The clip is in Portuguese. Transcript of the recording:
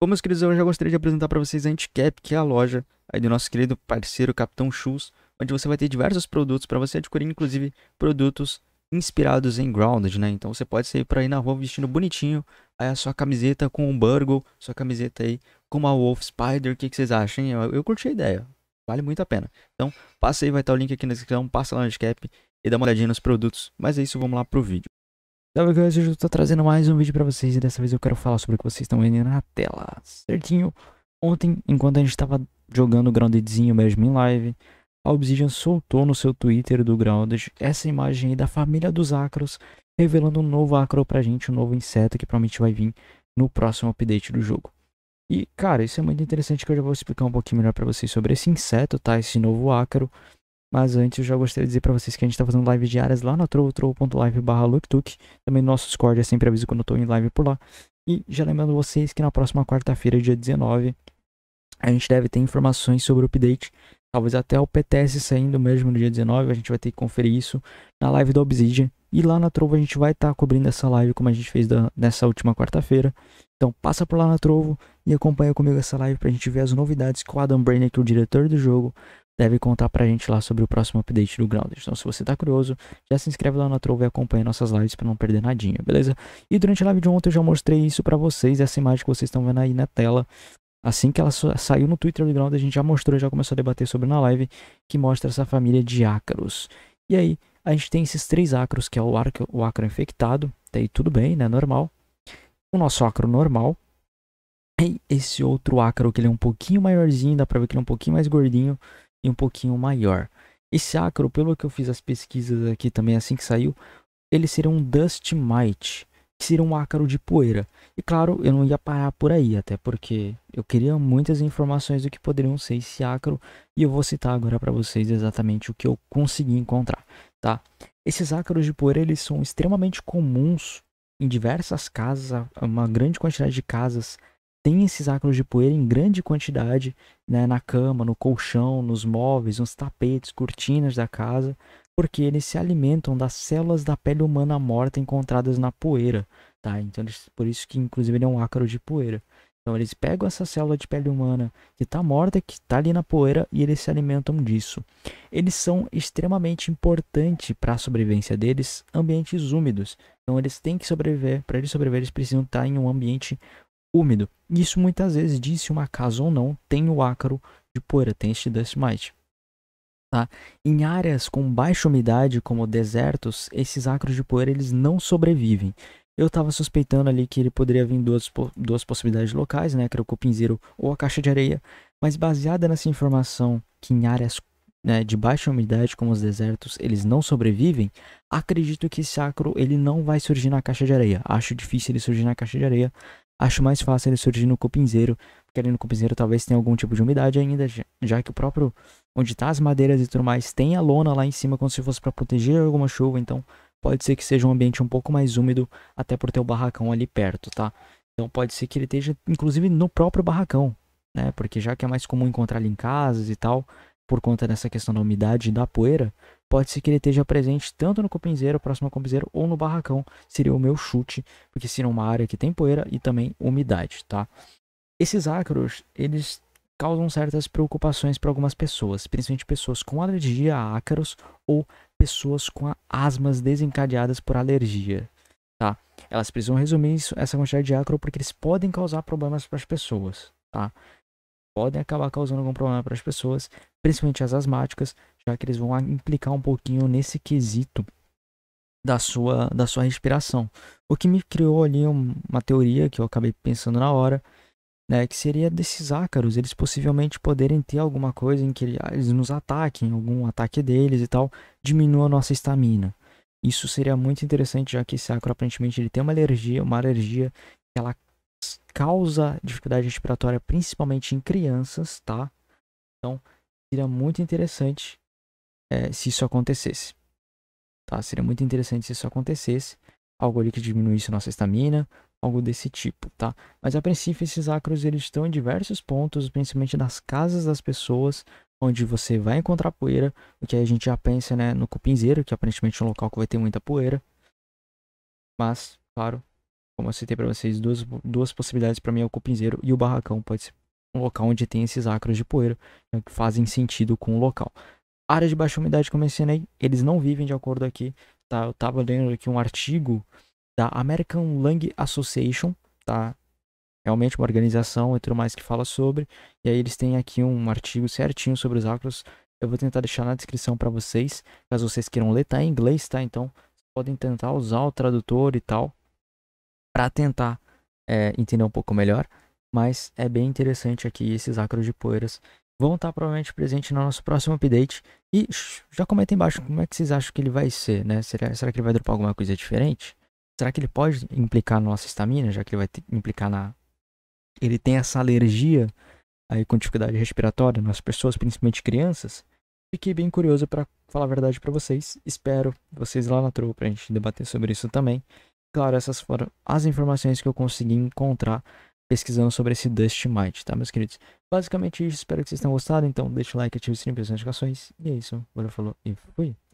Como meus queridos, eu já gostaria de apresentar para vocês a Anticap, que é a loja aí do nosso querido parceiro Capitão Shoes, onde você vai ter diversos produtos para você adquirir, inclusive produtos inspirados em Grounded, né? Então você pode sair para ir na rua vestindo bonitinho, aí a sua camiseta com um Burgle, sua camiseta aí com uma Wolf Spider, o que, que, vocês acham? Eu, eu curti a ideia, vale muito a pena. Então passa aí, vai estar o link aqui na descrição, passa lá no Anticap e dá uma olhadinha nos produtos. Mas é isso, vamos lá pro vídeo. Salve guys, hoje eu tô trazendo mais um vídeo pra vocês e dessa vez eu quero falar sobre o que vocês estão vendo na tela, certinho? Ontem, enquanto a gente tava jogando o Groundedzinho mesmo em live, a Obsidian soltou no seu Twitter do Grounded essa imagem aí da família dos acros, revelando um novo acro pra gente, um novo inseto que provavelmente vai vir no próximo update do jogo. E, cara, isso é muito interessante que eu já vou explicar um pouquinho melhor pra vocês sobre esse inseto, tá? Esse novo acro. Mas antes eu já gostaria de dizer para vocês que a gente está fazendo live diárias lá na troll.live barra looktuk. Também no nosso Discord eu sempre aviso quando eu estou em live por lá. E já lembrando vocês que na próxima quarta-feira, dia 19, a gente deve ter informações sobre o update. Talvez até o PTS saindo mesmo no dia 19, a gente vai ter que conferir isso na live do Obsidian. E lá na Trovo a gente vai estar tá cobrindo essa live como a gente fez da, nessa última quarta-feira. Então passa por lá na Trovo e acompanha comigo essa live pra gente ver as novidades que o Adam Brainer, que é o diretor do jogo, deve contar pra gente lá sobre o próximo update do Grounded. Então, se você tá curioso, já se inscreve lá na Trove e acompanha nossas lives para não perder nadinha, beleza? E durante a live de ontem eu já mostrei isso para vocês, essa imagem que vocês estão vendo aí na tela. Assim que ela saiu no Twitter do Grounded, a gente já mostrou, já começou a debater sobre na live, que mostra essa família de ácaros. E aí, a gente tem esses três ácaros, que é o, arco, o ácaro infectado, daí tudo bem, né, normal. O nosso ácaro normal, e esse outro ácaro que ele é um pouquinho maiorzinho, dá pra ver que ele é um pouquinho mais gordinho, e um pouquinho maior. Esse acro, pelo que eu fiz as pesquisas aqui também assim que saiu, ele seria um dust mite, que seria um ácaro de poeira. E claro, eu não ia parar por aí, até porque eu queria muitas informações do que poderiam ser esse ácaro, e eu vou citar agora para vocês exatamente o que eu consegui encontrar, tá? Esses ácaros de poeira, eles são extremamente comuns em diversas casas, uma grande quantidade de casas tem esses ácaros de poeira em grande quantidade né, na cama, no colchão, nos móveis, nos tapetes, cortinas da casa, porque eles se alimentam das células da pele humana morta encontradas na poeira, tá? Então, eles, por isso que, inclusive, ele é um ácaro de poeira. Então, eles pegam essa célula de pele humana que está morta, que está ali na poeira, e eles se alimentam disso. Eles são extremamente importantes para a sobrevivência deles ambientes úmidos. Então, eles têm que sobreviver. Para eles sobreviver, eles precisam estar tá em um ambiente úmido. isso muitas vezes diz se uma casa ou não tem o ácaro de poeira, tem este dust mite. Tá? Em áreas com baixa umidade, como desertos, esses ácaros de poeira eles não sobrevivem. Eu estava suspeitando ali que ele poderia vir duas, duas possibilidades locais, né, que era o cupinzeiro ou a caixa de areia, mas baseada nessa informação que em áreas né, de baixa umidade, como os desertos, eles não sobrevivem, acredito que esse acro ele não vai surgir na caixa de areia. Acho difícil ele surgir na caixa de areia, Acho mais fácil ele surgir no cupinzeiro, porque ali no cupinzeiro talvez tenha algum tipo de umidade ainda, já que o próprio onde tá as madeiras e tudo mais tem a lona lá em cima como se fosse para proteger alguma chuva, então pode ser que seja um ambiente um pouco mais úmido, até por ter o barracão ali perto, tá? Então pode ser que ele esteja inclusive no próprio barracão, né? Porque já que é mais comum encontrar ali em casas e tal, por conta dessa questão da umidade e da poeira, pode ser que ele esteja presente tanto no cupinzeiro, próximo ao cupinzeiro, ou no barracão, seria o meu chute, porque seria uma área que tem poeira e também umidade, tá? Esses ácaros, eles causam certas preocupações para algumas pessoas, principalmente pessoas com alergia a ácaros ou pessoas com asmas desencadeadas por alergia, tá? Elas precisam resumir isso, essa quantidade de ácaro porque eles podem causar problemas para as pessoas, tá? podem acabar causando algum problema para as pessoas, principalmente as asmáticas, já que eles vão implicar um pouquinho nesse quesito da sua, da sua respiração. O que me criou ali uma teoria que eu acabei pensando na hora, né, que seria desses ácaros, eles possivelmente poderem ter alguma coisa em que ah, eles nos ataquem, algum ataque deles e tal, diminua a nossa estamina. Isso seria muito interessante, já que esse ácaro aparentemente ele tem uma alergia, uma alergia que ela causa dificuldade respiratória principalmente em crianças, tá? Então, seria muito interessante é, se isso acontecesse. Tá? Seria muito interessante se isso acontecesse. Algo ali que diminuísse nossa estamina, algo desse tipo, tá? Mas a princípio esses ácaros eles estão em diversos pontos, principalmente nas casas das pessoas, onde você vai encontrar poeira, o que a gente já pensa, né, no cupinzeiro, que aparentemente é um local que vai ter muita poeira. Mas, claro, como eu citei para vocês, duas, duas possibilidades para mim é o cupinzeiro e o barracão. Pode ser um local onde tem esses acros de poeira, né, que fazem sentido com o local. Áreas de baixa umidade, como eu mencionei, eles não vivem de acordo aqui. Tá? Eu estava lendo aqui um artigo da American Lung Association, tá? Realmente uma organização e tudo mais que fala sobre. E aí eles têm aqui um artigo certinho sobre os acros. Eu vou tentar deixar na descrição para vocês, caso vocês queiram ler, tá em inglês, tá? Então podem tentar usar o tradutor e tal para tentar é, entender um pouco melhor. Mas é bem interessante aqui esses acros de poeiras. Vão estar provavelmente presentes no nosso próximo update. E já comenta embaixo como é que vocês acham que ele vai ser, né? Será, será que ele vai dropar alguma coisa diferente? Será que ele pode implicar na nossa estamina, já que ele vai ter, implicar na... Ele tem essa alergia aí com dificuldade respiratória nas pessoas, principalmente crianças. Fiquei bem curioso para falar a verdade para vocês. Espero vocês lá na para a gente debater sobre isso também. Claro, essas foram as informações que eu consegui encontrar pesquisando sobre esse Dust Mite, tá, meus queridos? Basicamente isso, espero que vocês tenham gostado. Então, deixa o like, ative o sininho para as notificações. E é isso, valeu, falou e fui!